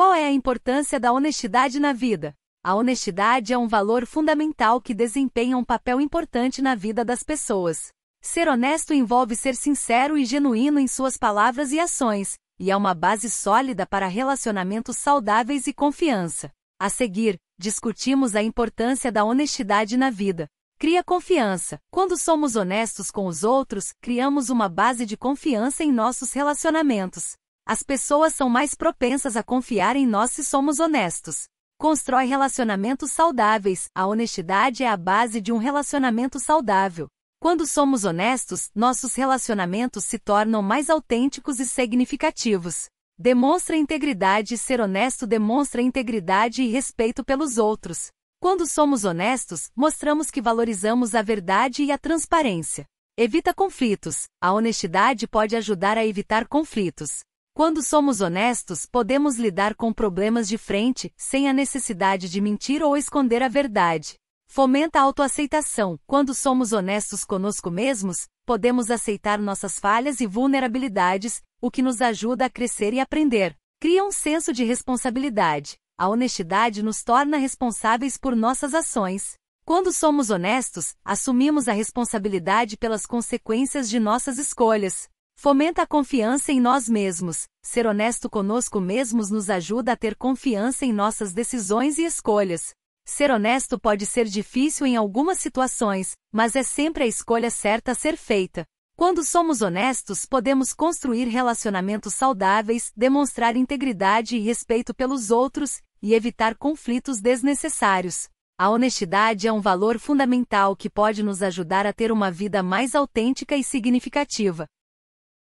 Qual é a importância da honestidade na vida? A honestidade é um valor fundamental que desempenha um papel importante na vida das pessoas. Ser honesto envolve ser sincero e genuíno em suas palavras e ações, e é uma base sólida para relacionamentos saudáveis e confiança. A seguir, discutimos a importância da honestidade na vida. Cria confiança. Quando somos honestos com os outros, criamos uma base de confiança em nossos relacionamentos. As pessoas são mais propensas a confiar em nós se somos honestos. Constrói relacionamentos saudáveis. A honestidade é a base de um relacionamento saudável. Quando somos honestos, nossos relacionamentos se tornam mais autênticos e significativos. Demonstra integridade. Ser honesto demonstra integridade e respeito pelos outros. Quando somos honestos, mostramos que valorizamos a verdade e a transparência. Evita conflitos. A honestidade pode ajudar a evitar conflitos. Quando somos honestos, podemos lidar com problemas de frente, sem a necessidade de mentir ou esconder a verdade. Fomenta a autoaceitação. Quando somos honestos conosco mesmos, podemos aceitar nossas falhas e vulnerabilidades, o que nos ajuda a crescer e aprender. Cria um senso de responsabilidade. A honestidade nos torna responsáveis por nossas ações. Quando somos honestos, assumimos a responsabilidade pelas consequências de nossas escolhas. Fomenta a confiança em nós mesmos. Ser honesto conosco mesmos nos ajuda a ter confiança em nossas decisões e escolhas. Ser honesto pode ser difícil em algumas situações, mas é sempre a escolha certa a ser feita. Quando somos honestos, podemos construir relacionamentos saudáveis, demonstrar integridade e respeito pelos outros e evitar conflitos desnecessários. A honestidade é um valor fundamental que pode nos ajudar a ter uma vida mais autêntica e significativa.